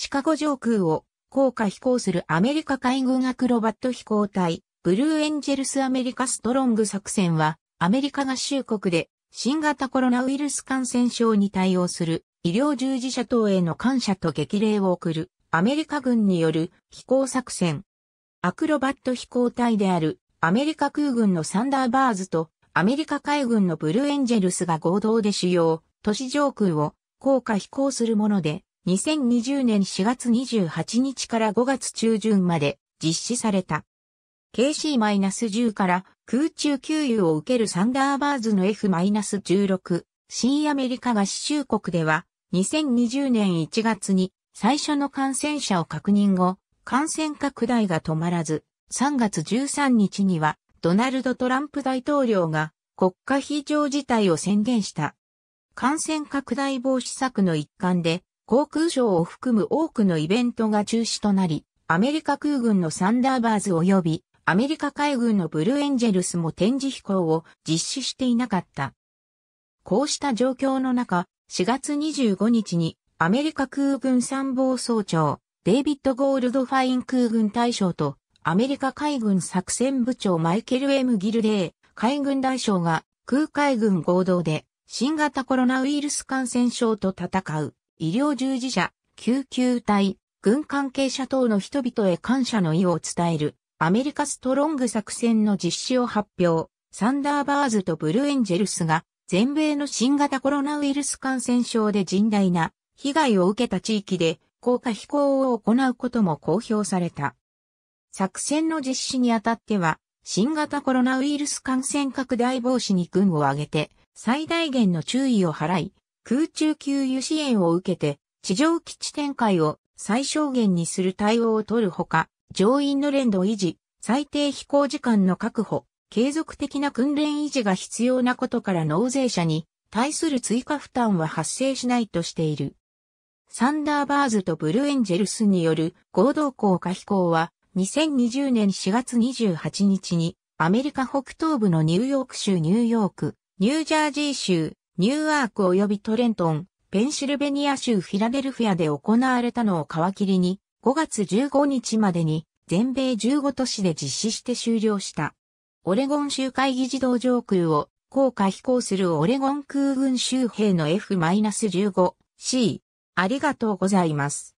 シカゴ上空を降下飛行するアメリカ海軍アクロバット飛行隊、ブルーエンジェルスアメリカストロング作戦は、アメリカ合衆国で新型コロナウイルス感染症に対応する医療従事者等への感謝と激励を送るアメリカ軍による飛行作戦。アクロバット飛行隊であるアメリカ空軍のサンダーバーズとアメリカ海軍のブルーエンジェルスが合同で主要都市上空を降下飛行するもので2020年4月28日から5月中旬まで実施された。KC-10 から空中給油を受けるサンダーバーズの F-16、新アメリカ合衆国では、2020年1月に最初の感染者を確認後、感染拡大が止まらず、3月13日にはドナルド・トランプ大統領が国家非常事態を宣言した。感染拡大防止策の一環で航空ショーを含む多くのイベントが中止となり、アメリカ空軍のサンダーバーズ及びアメリカ海軍のブルーエンジェルスも展示飛行を実施していなかった。こうした状況の中、4月25日にアメリカ空軍参謀総長、デイビッド・ゴールドファイン空軍大将とアメリカ海軍作戦部長マイケル・ M・ ギルデー海軍大将が空海軍合同で新型コロナウイルス感染症と戦う医療従事者、救急隊、軍関係者等の人々へ感謝の意を伝える、アメリカストロング作戦の実施を発表、サンダーバーズとブルーエンジェルスが、全米の新型コロナウイルス感染症で甚大な被害を受けた地域で、効果飛行を行うことも公表された。作戦の実施にあたっては、新型コロナウイルス感染拡大防止に軍を挙げて、最大限の注意を払い、空中給油支援を受けて、地上基地展開を最小限にする対応を取るほか、乗員の連動維持、最低飛行時間の確保、継続的な訓練維持が必要なことから納税者に対する追加負担は発生しないとしている。サンダーバーズとブルーエンジェルスによる合同降下飛行は2020年4月28日にアメリカ北東部のニューヨーク州ニューヨーク、ニュージャージー州、ニューアーク及びトレントン、ペンシルベニア州フィラデルフィアで行われたのを皮切りに、5月15日までに全米15都市で実施して終了した。オレゴン州会議児童上空を高架飛行するオレゴン空軍州兵の F-15C。ありがとうございます。